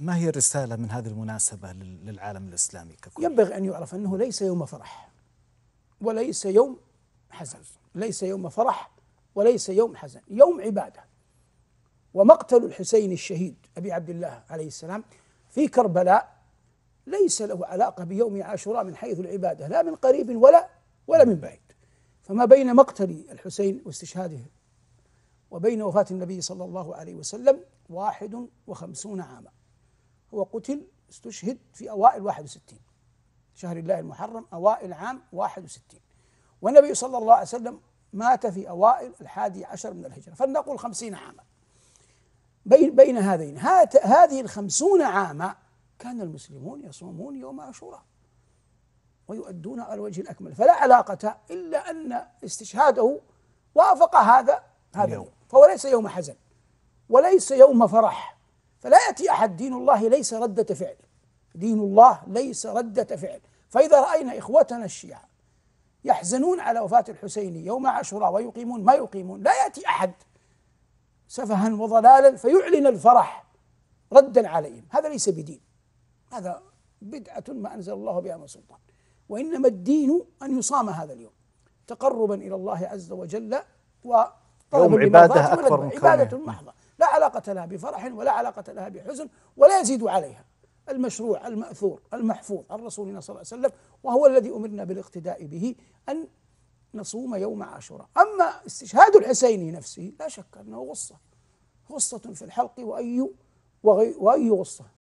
ما هي الرسالة من هذه المناسبة للعالم الإسلامي ككل؟ ينبغي أن يعرف أنه ليس يوم فرح وليس يوم حزن ليس يوم فرح وليس يوم حزن يوم عبادة ومقتل الحسين الشهيد أبي عبد الله عليه السلام في كربلاء ليس له علاقة بيوم عاشوراء من حيث العبادة لا من قريب ولا ولا من بعيد فما بين مقتل الحسين واستشهاده وبين وفاة النبي صلى الله عليه وسلم واحد وخمسون عاما هو قتل استشهد في أوائل 61 شهر الله المحرم أوائل عام 61 والنبي صلى الله عليه وسلم مات في أوائل الحادي عشر من الهجرة فلنقول خمسين عاما بين بين هذين هذه الخمسون عاما كان المسلمون يصومون يوم عاشوراء ويؤدون على الوجه الأكمل فلا علاقة إلا أن استشهاده وافق هذا هذا اليوم فهو ليس يوم حزن وليس يوم فرح فلا يأتي أحد دين الله ليس ردة فعل دين الله ليس ردة فعل فإذا رأينا إخوتنا الشيعة يحزنون على وفاة الحسين يوم عاشوراء ويقيمون ما يقيمون لا يأتي أحد سفها وضلالا فيعلن الفرح ردا عليهم هذا ليس بدين هذا بدعة ما أنزل الله بها من سلطان وإنما الدين أن يصام هذا اليوم تقربا إلى الله عز وجل و يوم عبادة أكبر من عبادة محضة علاقة لها بفرح ولا علاقة لها بحزن ولا يزيد عليها المشروع المأثور المحفوظ عن رسولنا صلى الله عليه وسلم وهو الذي أمرنا بالاقتداء به أن نصوم يوم عاشوراء أما استشهاد الحسين نفسه لا شك أنه غصة غصة في الحلق وأي وأي غصة